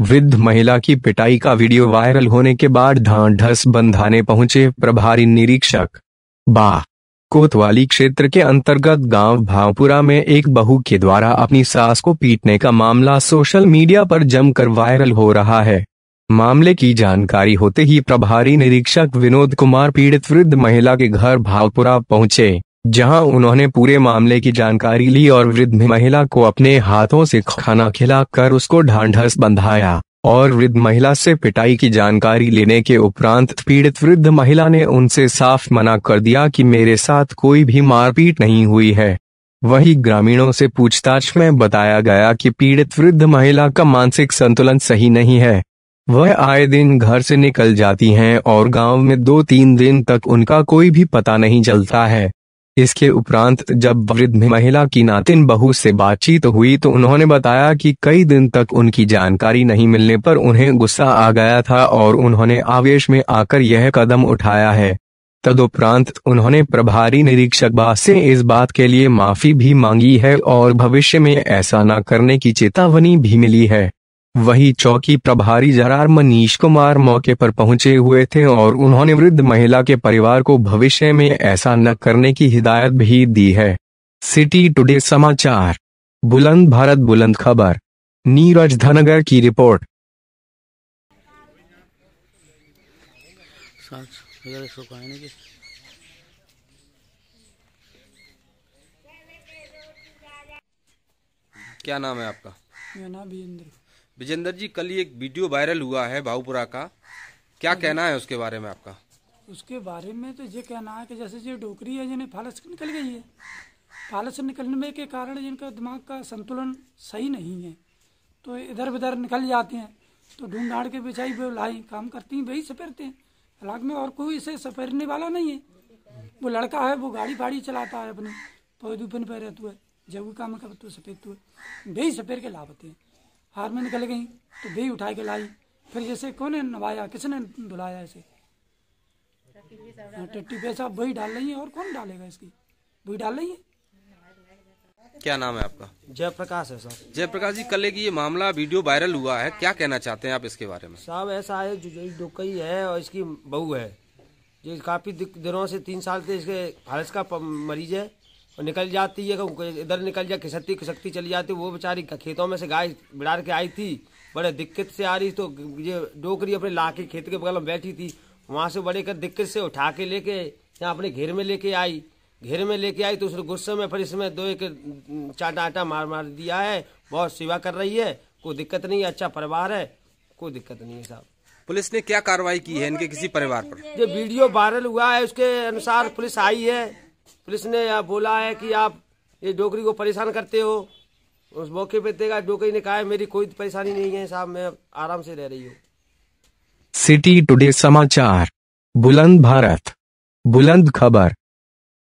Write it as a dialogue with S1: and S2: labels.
S1: वृद्ध महिला की पिटाई का वीडियो वायरल होने के बाद ढांढस बंधाने पहुंचे प्रभारी निरीक्षक बा कोतवाली क्षेत्र के अंतर्गत गांव भावपुरा में एक बहू के द्वारा अपनी सास को पीटने का मामला सोशल मीडिया पर जमकर वायरल हो रहा है मामले की जानकारी होते ही प्रभारी निरीक्षक विनोद कुमार पीड़ित वृद्ध महिला के घर भावपुरा पहुंचे जहां उन्होंने पूरे मामले की जानकारी ली और वृद्ध महिला को अपने हाथों से खाना खिलाकर उसको ढांढस बंधाया और वृद्ध महिला से पिटाई की जानकारी लेने के उपरांत पीड़ित वृद्ध महिला ने उनसे साफ मना कर दिया कि मेरे साथ कोई भी मारपीट नहीं हुई है वही ग्रामीणों से पूछताछ में बताया गया कि पीड़ित वृद्ध महिला का मानसिक संतुलन सही नहीं है वह आए दिन घर से निकल जाती हैं और गांव में दो तीन दिन तक उनका कोई भी पता नहीं चलता है इसके उपरांत जब वृद्ध महिला की नातिन बहू से बातचीत हुई तो उन्होंने बताया कि कई दिन तक उनकी जानकारी नहीं मिलने पर उन्हें गुस्सा आ गया था और उन्होंने आवेश में आकर यह कदम उठाया है तदुपरांत उन्होंने प्रभारी निरीक्षक बास से इस बात के लिए माफी भी मांगी है और भविष्य में ऐसा न करने की चेतावनी भी मिली है वही चौकी प्रभारी जरार मनीष कुमार मौके पर पहुंचे हुए थे और उन्होंने वृद्ध महिला के परिवार को भविष्य में ऐसा न करने की हिदायत भी दी है सिटी टुडे समाचार बुलंद भारत बुलंद खबर नीरज धनगर की रिपोर्ट
S2: क्या नाम है आपका
S3: मेरा नाम वीरेंद्र
S2: विजेंद्र जी कल एक वीडियो वायरल हुआ है भावपुरा का क्या कहना है उसके बारे में आपका
S3: उसके बारे में तो ये कहना है कि जैसे जो डोकरी है जिन्हें फालस निकल गई है फालस निकलने के कारण जिनका दिमाग का संतुलन सही नहीं है तो इधर उधर निकल जाते हैं तो ढूंढ ढाड़ के बेचाई लाई काम करती हैं वही सफेरते हैं हालांकि में और कोई इसे सफेरने वाला नहीं है वो लड़का है वो गाड़ी फाड़ी चलाता है अपने पौधे पर रहते है जब काम करते सफेद हुए वही सफेर के लाभ हैं हार में निकल गई तो भी उठा के लाई फिर जैसे कौन नवाया किसने धुलाया इसे
S2: हाँ, टट्टी पैसा
S3: वही डाल रही है और कौन डालेगा इसकी वही डाल रही है
S2: क्या नाम है आपका
S4: जयप्रकाश है सर
S2: जयप्रकाश जी कल की ये मामला वीडियो वायरल हुआ है क्या कहना चाहते हैं आप इसके बारे में
S4: साहब ऐसा है जो डोकई है और इसकी बहू है जो काफी दिनों से तीन साल से इसके हालस का मरीज है और निकल जाती है इधर निकल जाए खिसकती खिसकती चली जाती वो बेचारी खेतों में से गाय बिड़ार के आई थी बड़े दिक्कत से आ रही तो ये डोकरी अपने ला के खेत के बगल में बैठी थी वहाँ से बड़े कर दिक्कत से उठा के लेके यहाँ अपने घेर में लेके आई घेर में लेके आई तो उसने गुस्से में फिर इसमें दो एक चाटा आटा मार मार दिया है बहुत सेवा कर रही है कोई दिक्कत नहीं है अच्छा परिवार है कोई दिक्कत नहीं है साहब पुलिस ने क्या कार्रवाई
S2: की है इनके किसी परिवार पर
S4: जो वीडियो वायरल हुआ है उसके अनुसार पुलिस आई है पुलिस ने बोला है कि आप ये डोकरी को परेशान करते हो उस मौके पे देखा डोकरी ने कहा मेरी कोई परेशानी नहीं है साहब मैं आराम से रह रही हूँ
S1: सिटी टुडे समाचार बुलंद भारत बुलंद खबर